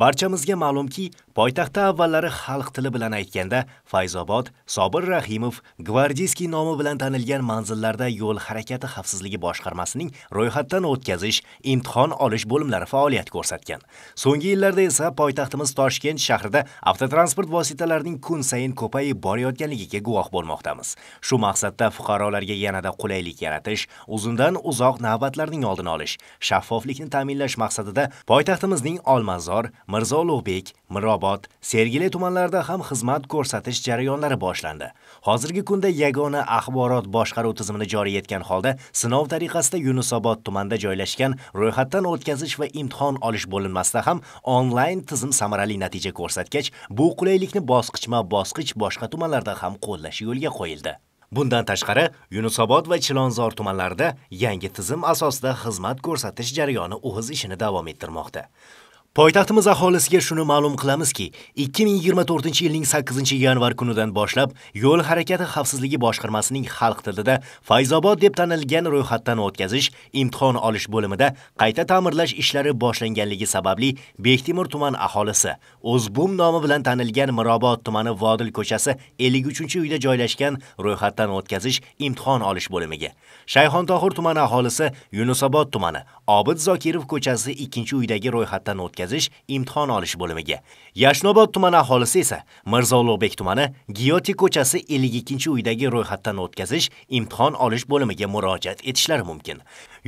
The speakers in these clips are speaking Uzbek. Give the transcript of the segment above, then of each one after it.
Barchamizga ma'lumki, poytaxtda avvallari xalq tili bilan aytganda Fayzobod Sobir Rahimov Gvardiyskiy nomi bilan tanilgan manzillarda yo'l harakati xavfsizligi boshqarmasining ro'yxatdan o'tkazish, imtihon olish bo'limlari faoliyat ko'rsatgan. So'nggi yillarda esa poytaxtimiz Toshkent shahrida avtotransport vositalarining kun sayin ko'payib borayotganligiga guvoh bo'lmoqdamiz. Shu maqsadda fuqarolarga yanada qulaylik yaratish, uzundan uzoq navbatlarning oldini olish, shaffoflikni ta'minlash maqsadida poytaxtimizning Olmazor Mirzo Ulug'bek, Mirobod, Sergeli tumanlarida ham xizmat ko'rsatish jarayonlari boshlandi. Hozirgi kunda yagona axborot boshqaruv tizimini joriy etgan holda sinov tariqasida Yunusobod tumanida joylashgan ro'yxatdan o'tkazish va imtihon olish bo'linmasida ham onlayn tizim samarali natija ko'rsatgach, bu qulaylikni bosqichma-bosqich boshqa tumanlarda ham qo'llash yo'lga qo'yildi. Bundan tashqari, Yunusobod va Chilonzor tumanlarida yangi tizim asosida xizmat ko'rsatish jarayoni o'z ishini davom ettirmoqda. Poytaxtimiz aholisiga shuni ma'lum qilamizki, 2024-yilning 8-yanvar kunidan boshlab Yo'l harakati xavfsizligi boshqarmasining xalq tilida Fayzobod deb tanilgan ro'yxatdan o'tkazish imtihon olish bo'limida qayta ta'mirlash ishlari boshlanganligi sababli Bektemir tuman aholisi O'zbum nomi bilan tanilgan Mirobod tumani Vodil ko'chasi 53-uyda joylashgan ro'yxatdan o'tkazish imtihon olish bo'limiga, Shayxontohur tumani aholisi Yunusobod tumani Obid Zokirov ko'chasi 2-uydagi ro'yxatdan o'tkazish o'tkazish imtihon olish bo'limiga. Yashnobod tumani aholisi esa Mirzo Ulug'bek tumani Giyoti ko'chasi 52 uydagi ro'yxatdan o'tkazish imtihon olish bo'limiga murojaat etishlari mumkin.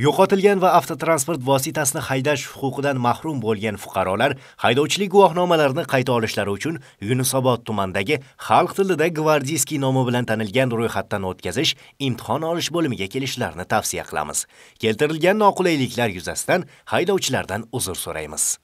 Yo'qotilgan va avtotransport vositasini haydash huquqidan mahrum bo'lgan fuqarolar haydovchilik guvohnomalarini qayta olishlari uchun Yunusobod tumanidagi xalq tilida gvardiyskiy nomi bilan tanilgan ro'yxatdan o'tkazish imtihon olish bo'limiga kelishlarini tavsiya qilamiz. Keltirilgan noqulayliklar yuzasidan haydovchilardan uzr so'raymiz.